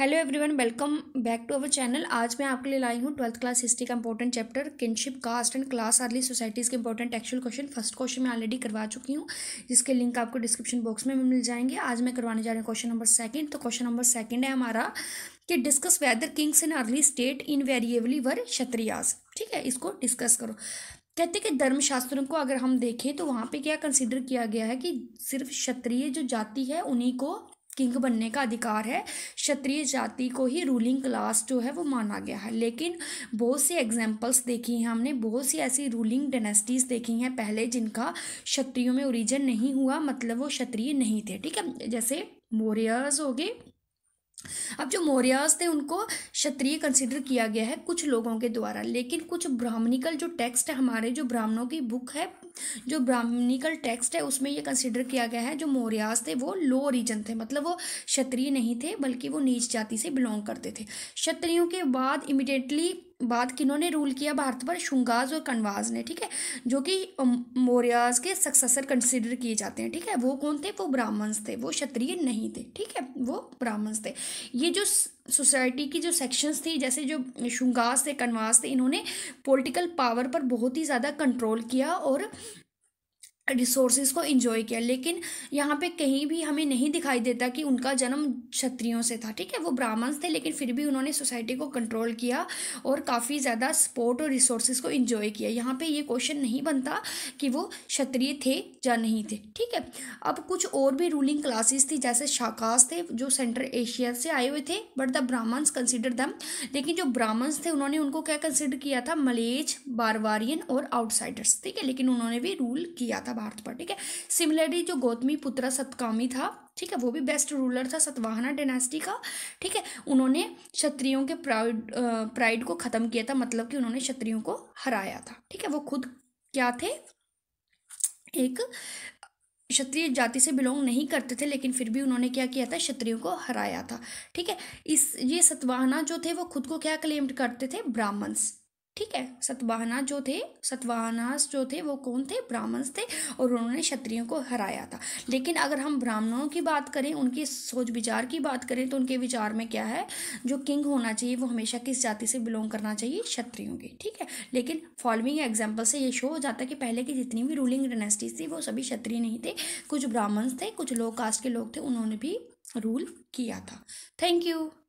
hello everyone welcome back to our channel आज मैं आपके लिए लाई हूँ ट्वेल्थ क्लास हिस्ट्री का important chapter kinship caste and class early societies के important actual question first question मैं ऑलरेडी करवा चुकी हूँ जिसके लिंक आपको डिस्क्रिप्शन बॉक्स में मिल जाएंगे आज मैं करवाने जा रहा हूँ क्वेश्चन नंबर सेकंड तो क्वेश्चन नंबर सेकंड है हमारा कि discuss whether kings in early state invariably were kshatriyas ठीक है इसको डिस्कस करो कहते हैं कि धर्मशास्त्रों को अगर हम देखें तो वहाँ पर क्या कंसिडर किया गया है कि सिर्फ क्षत्रिय जो जाति है उन्हीं को किंग बनने का अधिकार है क्षत्रिय जाति को ही रूलिंग क्लास जो है वो माना गया है लेकिन बहुत से एग्जाम्पल्स देखी हैं हमने बहुत सी ऐसी रूलिंग डेनेस्टीज़ देखी हैं पहले जिनका क्षत्रियों में ओरिजन नहीं हुआ मतलब वो क्षत्रिय नहीं थे ठीक है जैसे मोरियर्स हो गए अब जो मौर्यास थे उनको क्षत्रिय कंसिडर किया गया है कुछ लोगों के द्वारा लेकिन कुछ ब्राह्मणिकल जो टेक्स्ट है हमारे जो ब्राह्मणों की बुक है जो ब्राह्मणिकल टेक्स्ट है उसमें ये कंसिडर किया गया है जो मौर्यास थे वो लो रीजन थे मतलब वो क्षत्रिय नहीं थे बल्कि वो नीच जाति से बिलोंग करते थे क्षत्रियों के बाद इमिडिएटली बाद किन्होंने रूल किया भारत पर शुंगाज और कनवाज ने ठीक है जो कि मौर्याज के सक्सेसर कंसिडर किए जाते हैं ठीक है वो कौन थे वो ब्राह्मण्स थे वो क्षत्रिय नहीं थे ठीक है वो ब्राह्मण्स थे ये जो सोसाइटी की जो सेक्शंस थी जैसे जो शुंगास थे कनवास थे इन्होंने पॉलिटिकल पावर पर बहुत ही ज़्यादा कंट्रोल किया और रिसोर्सेज को इन्जॉय किया लेकिन यहाँ पे कहीं भी हमें नहीं दिखाई देता कि उनका जन्म क्षत्रियों से था ठीक है वो ब्राह्मण्स थे लेकिन फिर भी उन्होंने सोसाइटी को कंट्रोल किया और काफ़ी ज़्यादा सपोर्ट और रिसोर्सेज को इन्जॉय किया यहाँ पे ये क्वेश्चन नहीं बनता कि वो क्षत्रिय थे या नहीं थे ठीक है अब कुछ और भी रूलिंग क्लासेस थी जैसे शाकास थे जो सेंट्रल एशिया से आए हुए थे बट द ब्राह्मण्स कंसिडर दम लेकिन जो ब्राह्मण्स थे उन्होंने उनको क्या कंसिडर किया था मलेज बारवारियन और आउटसाइडर्स ठीक है लेकिन उन्होंने भी रूल किया था भारत पर ठीक है सिमिलरली जो गौतमी पुत्र सतकामी था ठीक है वो भी बेस्ट रूलर था सतवाहना डेनास्टी का ठीक है उन्होंने क्षत्रियों के प्राउड प्राइड को ख़त्म किया था मतलब कि उन्होंने क्षत्रियों को हराया था ठीक है वो खुद क्या थे एक क्षत्रिय जाति से बिलोंग नहीं करते थे लेकिन फिर भी उन्होंने क्या किया था क्षत्रियों को हराया था ठीक है इस ये सतवाहना जो थे वो खुद को क्या क्लेम्ड करते थे ब्राह्मण्स ठीक है सतवाहना जो थे सतवाहनास जो थे वो कौन थे ब्राह्मण्स थे और उन्होंने क्षत्रियों को हराया था लेकिन अगर हम ब्राह्मणों की बात करें उनकी सोच विचार की बात करें तो उनके विचार में क्या है जो किंग होना चाहिए वो हमेशा किस जाति से बिलोंग करना चाहिए क्षत्रियों के ठीक है लेकिन फॉलोइंग एग्जाम्पल से ये शो हो जाता है कि पहले की जितनी भी रूलिंग डायनेस्टीज थी वो सभी क्षत्रिय नहीं थे कुछ ब्राह्मण्स थे कुछ लो कास्ट के लोग थे उन्होंने भी रूल किया था थैंक यू